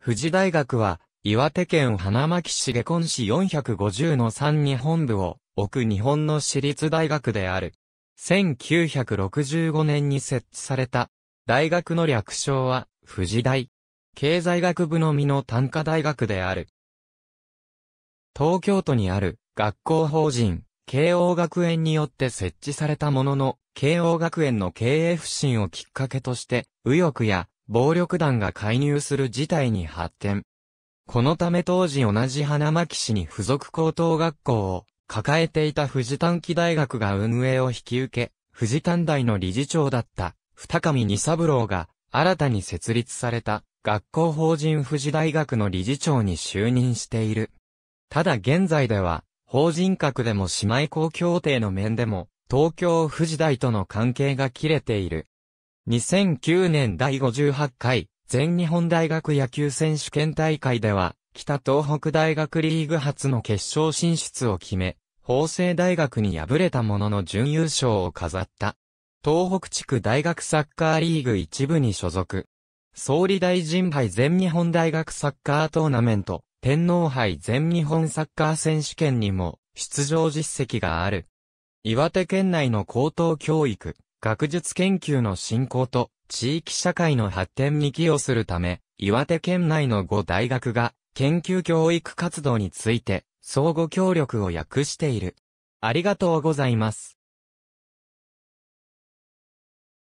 富士大学は、岩手県花巻市下根市450の3日本部を置く日本の私立大学である。1965年に設置された。大学の略称は、富士大。経済学部のみの単科大学である。東京都にある学校法人、慶応学園によって設置されたものの、慶応学園の経営不振をきっかけとして、右翼や暴力団が介入する事態に発展。このため当時同じ花巻市に付属高等学校を抱えていた富士短期大学が運営を引き受け、富士短大の理事長だった二上二三郎が新たに設立された学校法人富士大学の理事長に就任している。ただ現在では法人格でも姉妹校協定の面でも東京富士大との関係が切れている。2009年第58回全日本大学野球選手権大会では、北東北大学リーグ初の決勝進出を決め、法政大学に敗れたものの準優勝を飾った。東北地区大学サッカーリーグ一部に所属。総理大臣杯全日本大学サッカートーナメント、天皇杯全日本サッカー選手権にも出場実績がある。岩手県内の高等教育、学術研究の振興と地域社会の発展に寄与するため、岩手県内の5大学が研究教育活動について相互協力を訳している。ありがとうございます。